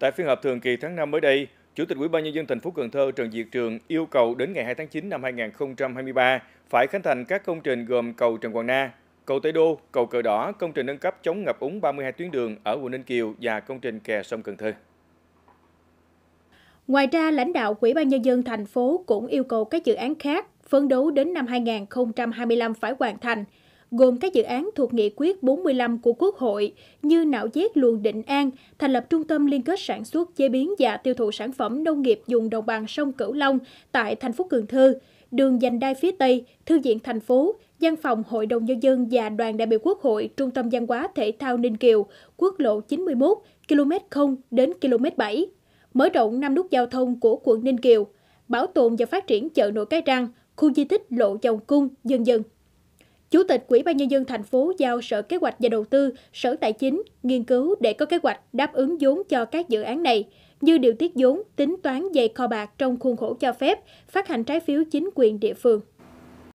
Tại phiên họp thường kỳ tháng 5 mới đây, Chủ tịch Ủy ban nhân dân thành phố Cần Thơ Trần Diệt Trường yêu cầu đến ngày 2 tháng 9 năm 2023 phải khánh thành các công trình gồm cầu Trần Quang Na, cầu Tây Đô, cầu Cờ Đỏ, công trình nâng cấp chống ngập úng 32 tuyến đường ở quận Ninh Kiều và công trình kè sông Cần Thơ. Ngoài ra, lãnh đạo Ủy ban nhân dân thành phố cũng yêu cầu các dự án khác phấn đấu đến năm 2025 phải hoàn thành, gồm các dự án thuộc nghị quyết 45 của Quốc hội như nạo vét luồng Định An, thành lập trung tâm liên kết sản xuất, chế biến và tiêu thụ sản phẩm nông nghiệp dùng đồng bằng sông Cửu Long tại thành phố Cần Thơ, đường dành đai phía Tây, Thư viện thành phố, Văn phòng Hội đồng Nhân dân và Đoàn đại biểu Quốc hội Trung tâm Văn hóa Thể thao Ninh Kiều, quốc lộ 91, km 0 đến km 7, mở rộng năm nút giao thông của quận Ninh Kiều, bảo tồn và phát triển chợ nổi Cái Răng, khu di tích Lộ Dòng Cung, dân dân. Chủ tịch Ủy ban nhân dân thành phố giao Sở Kế hoạch và Đầu tư, Sở Tài chính nghiên cứu để có kế hoạch đáp ứng vốn cho các dự án này như điều tiết vốn, tính toán về kho bạc trong khuôn khổ cho phép, phát hành trái phiếu chính quyền địa phương.